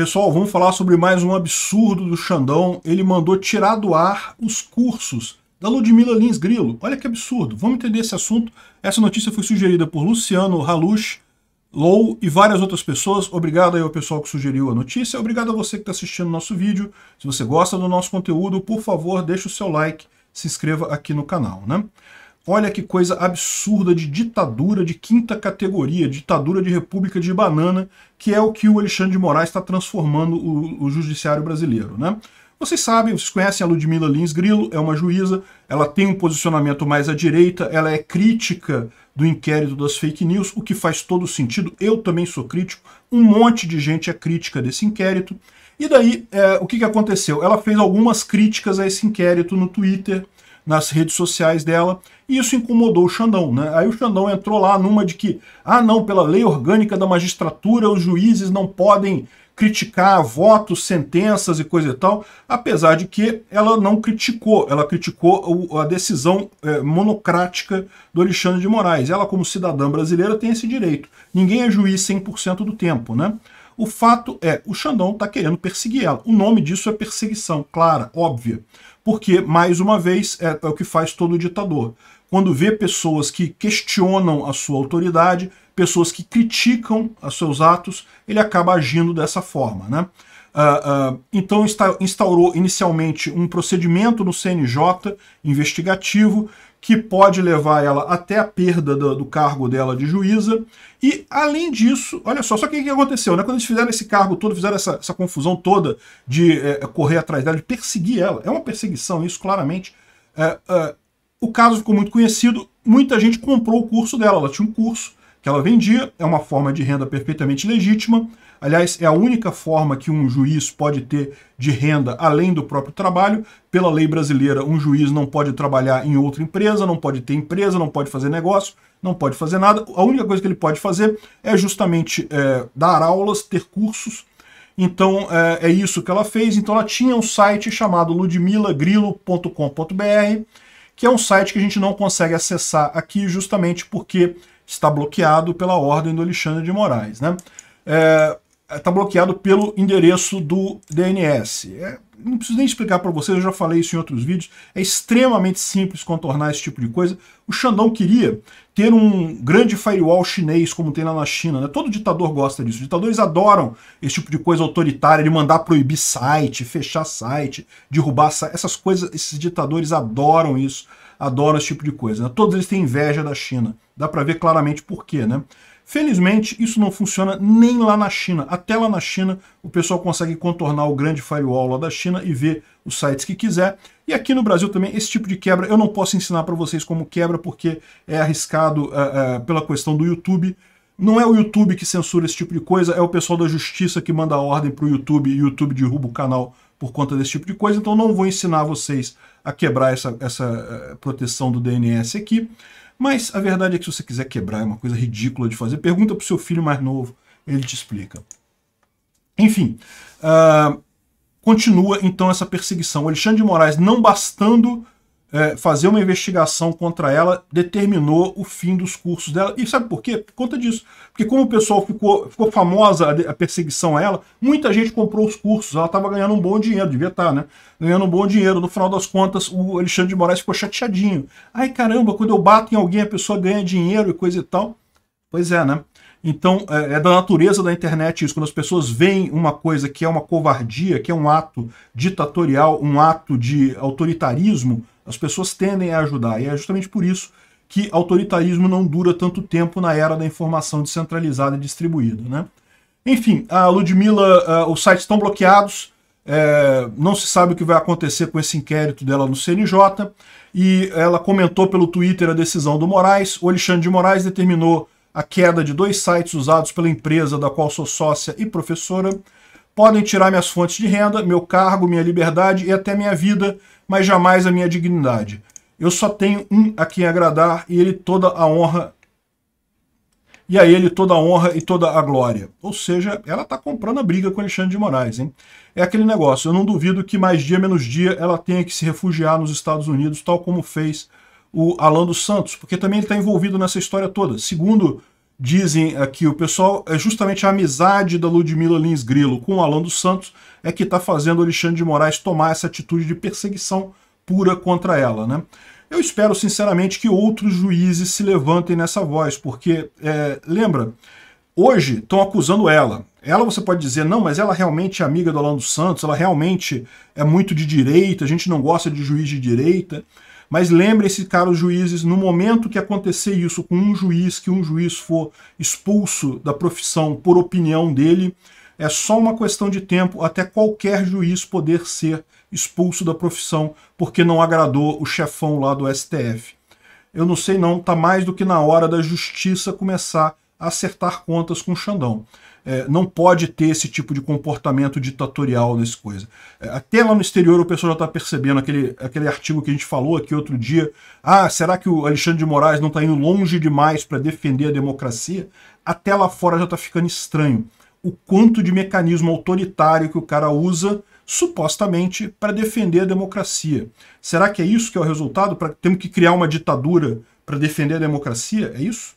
Pessoal, vamos falar sobre mais um absurdo do Xandão. Ele mandou tirar do ar os cursos da Ludmila Lins Grilo. Olha que absurdo. Vamos entender esse assunto. Essa notícia foi sugerida por Luciano Halush, Low e várias outras pessoas. Obrigado aí ao pessoal que sugeriu a notícia. Obrigado a você que está assistindo o nosso vídeo. Se você gosta do nosso conteúdo, por favor, deixe o seu like, se inscreva aqui no canal. Né? Olha que coisa absurda de ditadura de quinta categoria, ditadura de república de banana, que é o que o Alexandre de Moraes está transformando o, o judiciário brasileiro. Né? Vocês sabem, vocês conhecem a Ludmila Lins Grillo, é uma juíza, ela tem um posicionamento mais à direita, ela é crítica do inquérito das fake news, o que faz todo sentido, eu também sou crítico, um monte de gente é crítica desse inquérito. E daí, é, o que, que aconteceu? Ela fez algumas críticas a esse inquérito no Twitter, nas redes sociais dela, e isso incomodou o Xandão, né? Aí o Xandão entrou lá numa de que, ah não, pela lei orgânica da magistratura, os juízes não podem criticar votos, sentenças e coisa e tal, apesar de que ela não criticou, ela criticou a decisão eh, monocrática do Alexandre de Moraes. Ela, como cidadã brasileira, tem esse direito. Ninguém é juiz 100% do tempo, né? O fato é, o Xandão está querendo perseguir ela. O nome disso é perseguição, clara, óbvia. Porque, mais uma vez, é, é o que faz todo ditador. Quando vê pessoas que questionam a sua autoridade, pessoas que criticam os seus atos, ele acaba agindo dessa forma. Né? Ah, ah, então instaurou inicialmente um procedimento no CNJ investigativo que pode levar ela até a perda do, do, cargo dela de juíza. E, além disso, olha só, só que o que aconteceu? Né? Quando eles fizeram esse cargo todo, fizeram essa, essa confusão toda de é, correr atrás dela, de perseguir ela. É uma perseguição, isso claramente. É, é, o caso ficou muito conhecido, muita gente comprou o curso dela. Ela tinha um curso ela vendia, é uma forma de renda perfeitamente legítima. Aliás, é a única forma que um juiz pode ter de renda além do próprio trabalho. Pela lei brasileira, um juiz não pode trabalhar em outra empresa, não pode ter empresa, não pode fazer negócio, não pode fazer nada. A única coisa que ele pode fazer é justamente é, dar aulas, ter cursos. Então é, é isso que ela fez. Então ela tinha um site chamado ludmilagrilo.com.br, que é um site que a gente não consegue acessar aqui justamente porque está bloqueado pela ordem do Alexandre de Moraes. Né? É, está bloqueado pelo endereço do DNS. É, não preciso nem explicar para vocês, eu já falei isso em outros vídeos, é extremamente simples contornar esse tipo de coisa. O Xandão queria ter um grande firewall chinês, como tem lá na China. Né? Todo ditador gosta disso. ditadores adoram esse tipo de coisa autoritária, de mandar proibir site, fechar site, derrubar site. Essas coisas, esses ditadores adoram isso, adoram esse tipo de coisa. Né? Todos eles têm inveja da China. Dá para ver claramente por quê, né? Felizmente, isso não funciona nem lá na China. Até lá na China, o pessoal consegue contornar o grande firewall lá da China e ver os sites que quiser. E aqui no Brasil também, esse tipo de quebra, eu não posso ensinar para vocês como quebra, porque é arriscado uh, uh, pela questão do YouTube. Não é o YouTube que censura esse tipo de coisa, é o pessoal da justiça que manda a ordem para o YouTube e o YouTube derruba o canal por conta desse tipo de coisa. Então não vou ensinar vocês a quebrar essa, essa uh, proteção do DNS aqui. Mas a verdade é que se você quiser quebrar, é uma coisa ridícula de fazer, pergunta para o seu filho mais novo, ele te explica. Enfim, uh, continua então essa perseguição. o Alexandre de Moraes, não bastando é, fazer uma investigação contra ela determinou o fim dos cursos dela. E sabe por quê? Por conta disso. Porque como o pessoal ficou, ficou famosa a perseguição a ela, muita gente comprou os cursos, ela estava ganhando um bom dinheiro, devia estar, tá, né? Ganhando um bom dinheiro. No final das contas, o Alexandre de Moraes ficou chateadinho. Ai, caramba, quando eu bato em alguém, a pessoa ganha dinheiro e coisa e tal. Pois é, né? Então, é, é da natureza da internet isso. Quando as pessoas veem uma coisa que é uma covardia, que é um ato ditatorial, um ato de autoritarismo, as pessoas tendem a ajudar. E é justamente por isso que autoritarismo não dura tanto tempo na era da informação descentralizada e distribuída. Né? Enfim, a Ludmilla, uh, os sites estão bloqueados, é, não se sabe o que vai acontecer com esse inquérito dela no CNJ, e ela comentou pelo Twitter a decisão do Moraes. O Alexandre de Moraes determinou a queda de dois sites usados pela empresa da qual sou sócia e professora. Podem tirar minhas fontes de renda, meu cargo, minha liberdade e até minha vida, mas jamais a minha dignidade. Eu só tenho um a quem agradar e ele toda a honra e a ele toda a honra e toda a glória. Ou seja, ela está comprando a briga com Alexandre de Moraes. Hein? É aquele negócio, eu não duvido que mais dia menos dia ela tenha que se refugiar nos Estados Unidos, tal como fez o Alan dos Santos, porque também ele está envolvido nessa história toda. Segundo dizem aqui o pessoal, é justamente a amizade da Ludmila Lins Grilo com o Alan dos Santos é que está fazendo o Alexandre de Moraes tomar essa atitude de perseguição pura contra ela. Né? Eu espero, sinceramente, que outros juízes se levantem nessa voz, porque, é, lembra, hoje estão acusando ela. Ela você pode dizer, não, mas ela realmente é amiga do Alan dos Santos, ela realmente é muito de direita, a gente não gosta de juiz de direita. Mas lembrem-se, caros juízes, no momento que acontecer isso com um juiz, que um juiz for expulso da profissão por opinião dele, é só uma questão de tempo até qualquer juiz poder ser expulso da profissão porque não agradou o chefão lá do STF. Eu não sei não, tá mais do que na hora da justiça começar a acertar contas com o Xandão é, não pode ter esse tipo de comportamento ditatorial nesse coisa. É, até lá no exterior o pessoal já está percebendo aquele, aquele artigo que a gente falou aqui outro dia. Ah, será que o Alexandre de Moraes não está indo longe demais para defender a democracia? Até lá fora já está ficando estranho o quanto de mecanismo autoritário que o cara usa supostamente para defender a democracia. Será que é isso que é o resultado? Pra, temos que criar uma ditadura para defender a democracia? É isso?